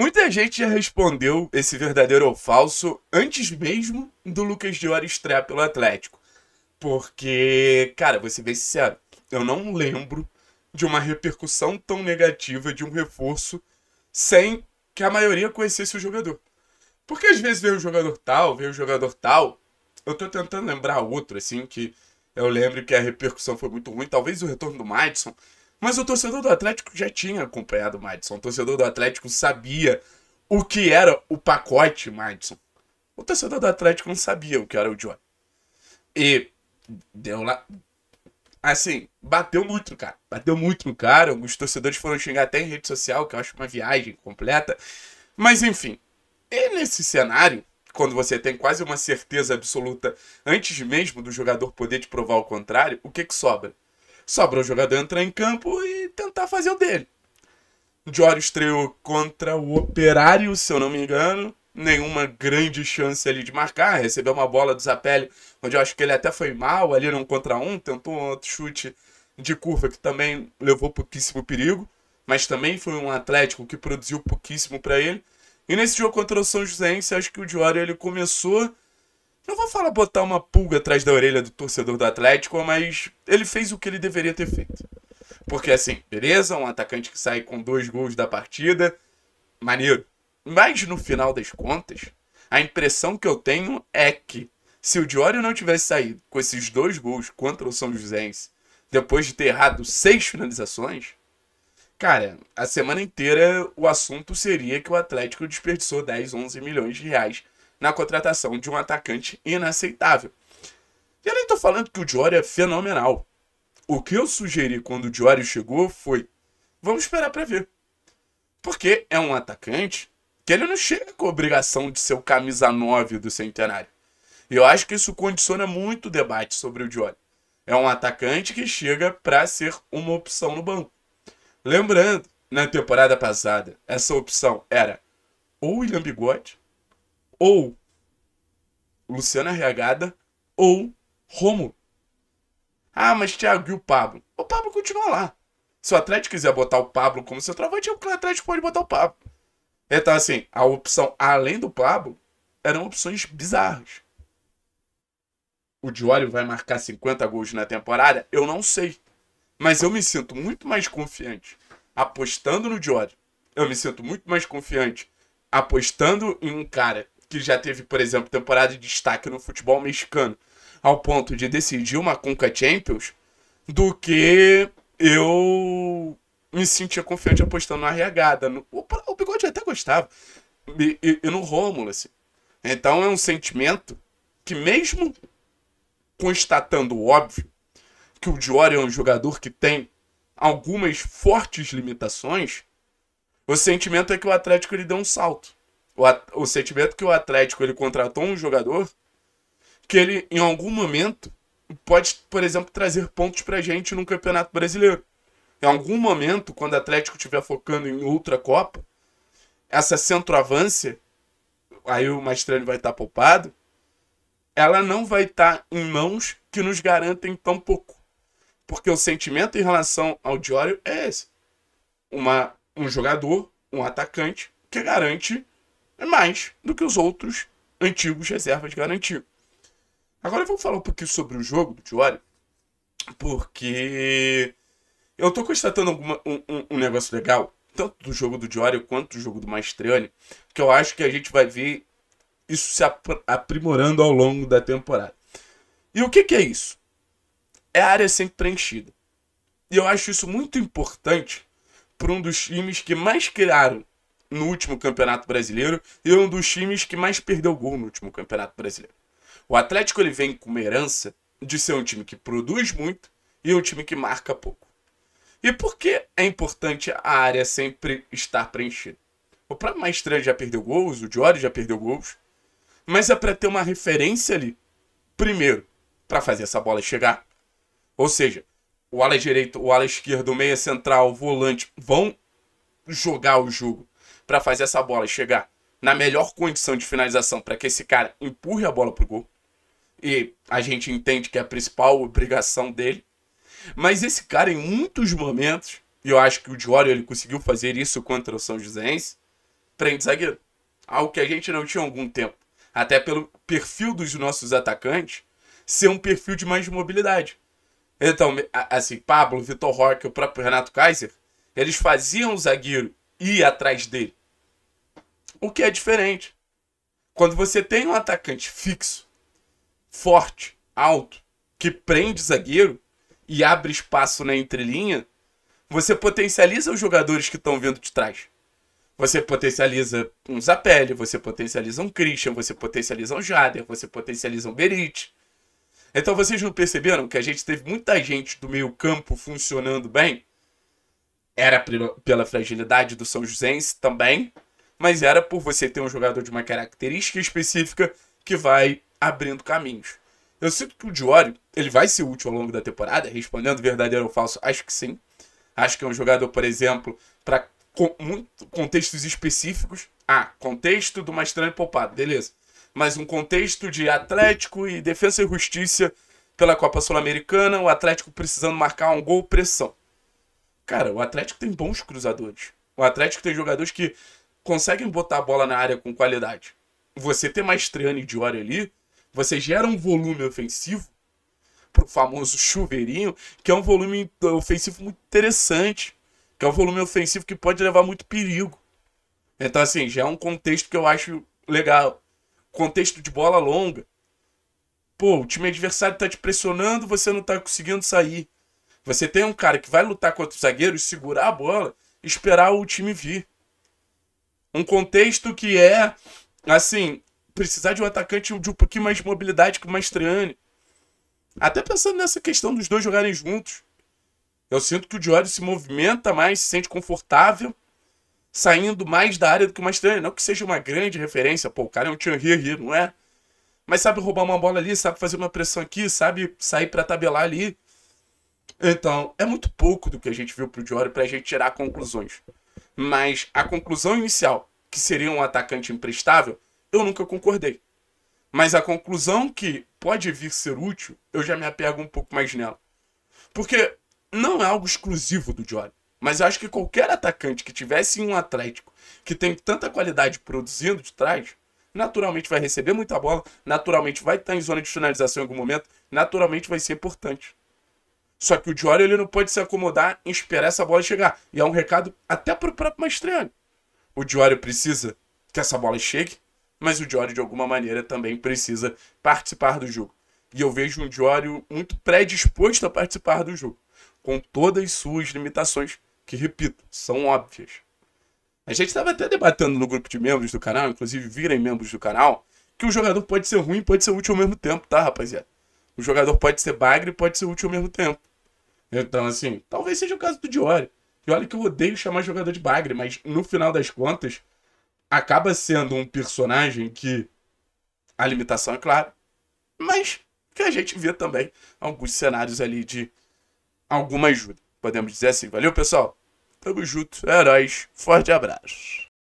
Muita gente já respondeu esse verdadeiro ou falso antes mesmo do Lucas Dior estrear pelo Atlético. Porque, cara, vou ser bem sincero, eu não lembro de uma repercussão tão negativa de um reforço sem que a maioria conhecesse o jogador. Porque às vezes veio o jogador tal, veio o jogador tal. Eu tô tentando lembrar outro, assim, que eu lembro que a repercussão foi muito ruim. Talvez o retorno do Madison, mas o torcedor do Atlético já tinha acompanhado o Madison. O torcedor do Atlético sabia o que era o pacote Madison. O torcedor do Atlético não sabia o que era o Joy. E deu lá. Assim, bateu muito no cara. Bateu muito no cara. Alguns torcedores foram xingar até em rede social, que eu acho uma viagem completa. Mas enfim. E nesse cenário, quando você tem quase uma certeza absoluta antes mesmo do jogador poder te provar o contrário, o que que sobra? Sobrou o jogador entrar em campo e tentar fazer o dele. O Diório estreou contra o Operário, se eu não me engano. Nenhuma grande chance ali de marcar. Recebeu uma bola do Zapelli, onde eu acho que ele até foi mal ali num contra um. Tentou um outro chute de curva que também levou pouquíssimo perigo. Mas também foi um Atlético que produziu pouquíssimo para ele. E nesse jogo contra o São Joséense, acho que o Diório ele começou não vou falar botar uma pulga atrás da orelha do torcedor do Atlético, mas ele fez o que ele deveria ter feito. Porque assim, beleza, um atacante que sai com dois gols da partida, maneiro. Mas no final das contas, a impressão que eu tenho é que se o Diório não tivesse saído com esses dois gols contra o São José, depois de ter errado seis finalizações, cara, a semana inteira o assunto seria que o Atlético desperdiçou 10, 11 milhões de reais na contratação de um atacante inaceitável. E eu nem estou falando que o Diori é fenomenal. O que eu sugeri quando o Diori chegou foi: vamos esperar para ver. Porque é um atacante que ele não chega com a obrigação de ser o camisa 9 do centenário. E eu acho que isso condiciona muito o debate sobre o Diori. É um atacante que chega para ser uma opção no banco. Lembrando, na temporada passada, essa opção era ou William Bigode ou Luciana Regada ou Romo. Ah, mas Thiago, e o Pablo? O Pablo continua lá. Se o Atlético quiser botar o Pablo como centroavante, é o Atlético pode botar o Pablo. Então, assim, a opção além do Pablo eram opções bizarras. O Diório vai marcar 50 gols na temporada? Eu não sei. Mas eu me sinto muito mais confiante apostando no Diório. Eu me sinto muito mais confiante apostando em um cara que já teve, por exemplo, temporada de destaque no futebol mexicano ao ponto de decidir uma Conca Champions do que eu me sentia confiante apostando na regada. O, o Bigode até gostava. E, e, e no Rômulo, assim. Então é um sentimento que mesmo constatando o óbvio, que o Diori é um jogador que tem algumas fortes limitações, o sentimento é que o Atlético ele deu um salto. O, o sentimento que o Atlético ele contratou um jogador que ele, em algum momento, pode, por exemplo, trazer pontos pra gente no Campeonato Brasileiro. Em algum momento, quando o Atlético estiver focando em outra Copa, essa centroavância, aí o Mastrani vai estar tá poupado, ela não vai estar tá em mãos que nos garantem tão pouco. Porque o sentimento em relação ao Diório é esse. Uma, um jogador, um atacante, que garante é mais do que os outros antigos reservas garantiam. Agora vamos falar um pouquinho sobre o jogo do Diori, porque eu estou constatando alguma, um, um, um, negócio legal, tanto do jogo do Diori quanto do jogo do Maestriani, que eu acho que a gente vai ver isso se aprimorando ao longo da temporada. E o que, que é isso? É a área sempre preenchida. E eu acho isso muito importante para um dos times que mais criaram no último Campeonato Brasileiro e é um dos times que mais perdeu gol no último Campeonato Brasileiro. O Atlético ele vem com uma herança de ser um time que produz muito e um time que marca pouco. E por que é importante a área sempre estar preenchida? O próprio Maestran já perdeu gols, o Diori já perdeu gols, mas é para ter uma referência ali. Primeiro, para fazer essa bola chegar. Ou seja, o ala direito, o ala esquerdo, o meia central, o volante vão jogar o jogo para fazer essa bola chegar na melhor condição de finalização para que esse cara empurre a bola pro gol. E a gente entende que é a principal obrigação dele. Mas esse cara, em muitos momentos, e eu acho que o Diório ele conseguiu fazer isso contra o São Joséense, prende zagueiro. Algo que a gente não tinha há algum tempo. Até pelo perfil dos nossos atacantes ser um perfil de mais mobilidade. Então, assim, Pablo, Vitor Roque, o próprio Renato Kaiser, eles faziam o zagueiro ir atrás dele. O que é diferente. Quando você tem um atacante fixo, forte, alto, que prende zagueiro e abre espaço na entrelinha, você potencializa os jogadores que estão vindo de trás. Você potencializa um Zapelli, você potencializa um Christian, você potencializa um Jader, você potencializa um Berit. Então vocês não perceberam que a gente teve muita gente do meio campo funcionando bem? Era pela fragilidade do São Joséense também, mas era por você ter um jogador de uma característica específica que vai abrindo caminhos. Eu sinto que o Diori, ele vai ser útil ao longo da temporada, respondendo verdadeiro ou falso, acho que sim. Acho que é um jogador, por exemplo, para contextos específicos. Ah, contexto do Mastrano Poupado, beleza. Mas um contexto de Atlético e Defesa e Justiça pela Copa Sul-Americana, o Atlético precisando marcar um gol pressão. Cara, o Atlético tem bons cruzadores. O Atlético tem jogadores que conseguem botar a bola na área com qualidade. Você ter treino e hora ali, você gera um volume ofensivo pro famoso chuveirinho, que é um volume ofensivo muito interessante, que é um volume ofensivo que pode levar muito perigo. Então, assim, já é um contexto que eu acho legal. Contexto de bola longa. Pô, o time adversário tá te pressionando, você não tá conseguindo sair. Você tem um cara que vai lutar contra o zagueiro, segurar a bola, esperar o time vir. Um contexto que é, assim, precisar de um atacante de um pouquinho mais de mobilidade que o Mastriani. Até pensando nessa questão dos dois jogarem juntos. Eu sinto que o Diori se movimenta mais, se sente confortável, saindo mais da área do que o Mastriani. Não que seja uma grande referência, pô, o cara é um Thierry, não é? Mas sabe roubar uma bola ali, sabe fazer uma pressão aqui, sabe sair para tabelar ali. Então, é muito pouco do que a gente viu pro Diori pra gente tirar conclusões. Mas a conclusão inicial que seria um atacante imprestável, eu nunca concordei. Mas a conclusão que pode vir ser útil, eu já me apego um pouco mais nela. Porque não é algo exclusivo do Jory. Mas eu acho que qualquer atacante que tivesse um Atlético que tem tanta qualidade produzindo de trás, naturalmente vai receber muita bola, naturalmente vai estar em zona de finalização em algum momento, naturalmente vai ser importante. Só que o Diori ele não pode se acomodar em esperar essa bola chegar. E é um recado até para o próprio Mastriani. O Diório precisa que essa bola chegue, mas o Diório de alguma maneira também precisa participar do jogo. E eu vejo um Diório muito predisposto a participar do jogo, com todas as suas limitações, que repito, são óbvias. A gente estava até debatendo no grupo de membros do canal, inclusive virem membros do canal, que o jogador pode ser ruim e pode ser útil ao mesmo tempo, tá, rapaziada? O jogador pode ser bagre e pode ser útil ao mesmo tempo. Então, assim, talvez seja o caso do Diório. E olha que eu odeio chamar jogador de bagre, mas no final das contas, acaba sendo um personagem que a limitação é clara, mas que a gente vê também alguns cenários ali de alguma ajuda. Podemos dizer assim. Valeu, pessoal. Tamo junto. Heróis. Forte abraço.